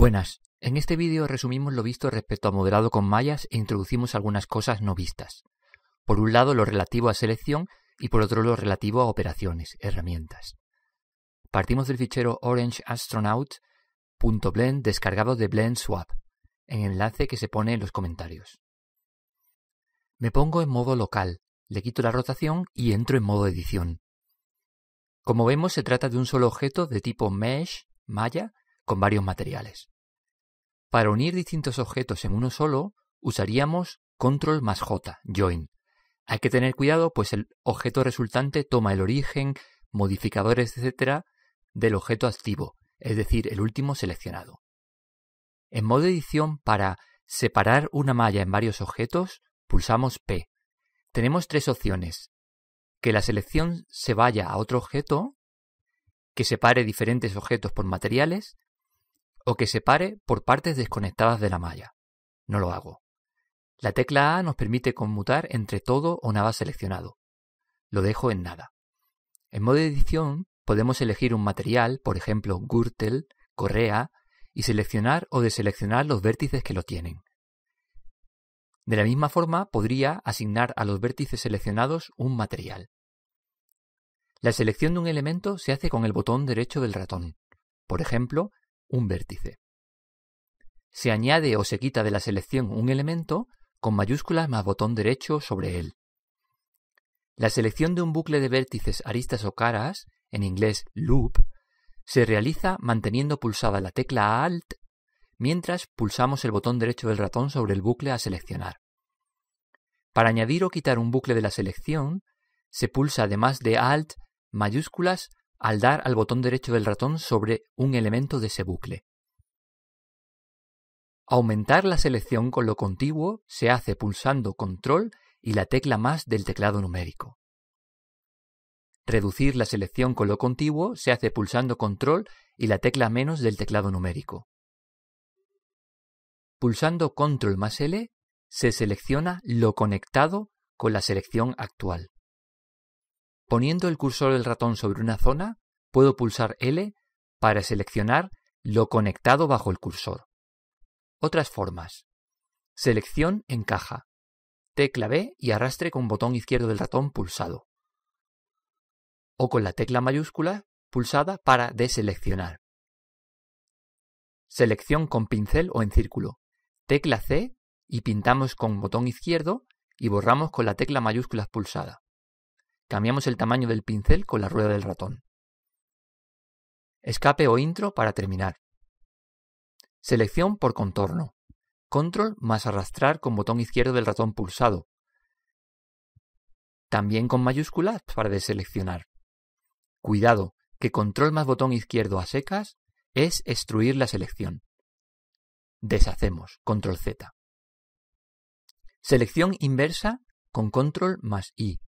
Buenas, en este vídeo resumimos lo visto respecto a modelado con mallas e introducimos algunas cosas no vistas. Por un lado lo relativo a selección y por otro lo relativo a operaciones, herramientas. Partimos del fichero orangeastronaut.blend descargado de BlendSwap, en enlace que se pone en los comentarios. Me pongo en modo local, le quito la rotación y entro en modo edición. Como vemos se trata de un solo objeto de tipo mesh, malla, con varios materiales. Para unir distintos objetos en uno solo, usaríamos control más j, join. Hay que tener cuidado, pues el objeto resultante toma el origen, modificadores, etc., del objeto activo, es decir, el último seleccionado. En modo edición, para separar una malla en varios objetos, pulsamos P. Tenemos tres opciones. Que la selección se vaya a otro objeto, que separe diferentes objetos por materiales o que separe por partes desconectadas de la malla. No lo hago. La tecla A nos permite conmutar entre todo o nada seleccionado. Lo dejo en nada. En modo de edición podemos elegir un material, por ejemplo gürtel, correa, y seleccionar o deseleccionar los vértices que lo tienen. De la misma forma podría asignar a los vértices seleccionados un material. La selección de un elemento se hace con el botón derecho del ratón. Por ejemplo, un vértice. Se añade o se quita de la selección un elemento con mayúsculas más botón derecho sobre él. La selección de un bucle de vértices, aristas o caras, en inglés loop, se realiza manteniendo pulsada la tecla Alt mientras pulsamos el botón derecho del ratón sobre el bucle a seleccionar. Para añadir o quitar un bucle de la selección, se pulsa además de Alt mayúsculas al dar al botón derecho del ratón sobre un elemento de ese bucle. Aumentar la selección con lo contiguo se hace pulsando control y la tecla más del teclado numérico. Reducir la selección con lo contiguo se hace pulsando control y la tecla menos del teclado numérico. Pulsando control más L se selecciona lo conectado con la selección actual. Poniendo el cursor del ratón sobre una zona, puedo pulsar L para seleccionar lo conectado bajo el cursor. Otras formas. Selección en caja. Tecla B y arrastre con botón izquierdo del ratón pulsado. O con la tecla mayúscula pulsada para deseleccionar. Selección con pincel o en círculo. Tecla C y pintamos con botón izquierdo y borramos con la tecla mayúscula pulsada. Cambiamos el tamaño del pincel con la rueda del ratón. Escape o intro para terminar. Selección por contorno. Control más arrastrar con botón izquierdo del ratón pulsado. También con mayúsculas para deseleccionar. Cuidado, que control más botón izquierdo a secas es extruir la selección. Deshacemos, control Z. Selección inversa con control más I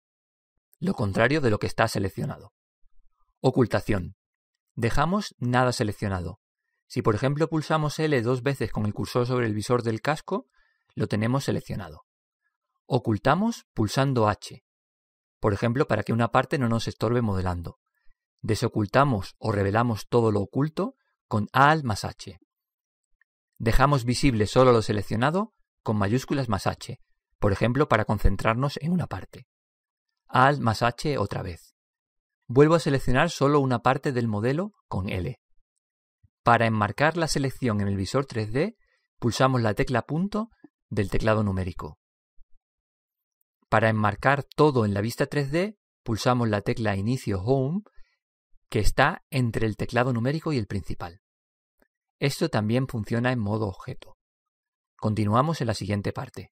lo contrario de lo que está seleccionado. Ocultación. Dejamos nada seleccionado. Si por ejemplo pulsamos L dos veces con el cursor sobre el visor del casco, lo tenemos seleccionado. Ocultamos pulsando H, por ejemplo para que una parte no nos estorbe modelando. Desocultamos o revelamos todo lo oculto con AL más H. Dejamos visible solo lo seleccionado con mayúsculas más H, por ejemplo para concentrarnos en una parte. Al más H otra vez. Vuelvo a seleccionar solo una parte del modelo con L. Para enmarcar la selección en el visor 3D, pulsamos la tecla punto del teclado numérico. Para enmarcar todo en la vista 3D, pulsamos la tecla Inicio Home, que está entre el teclado numérico y el principal. Esto también funciona en modo objeto. Continuamos en la siguiente parte.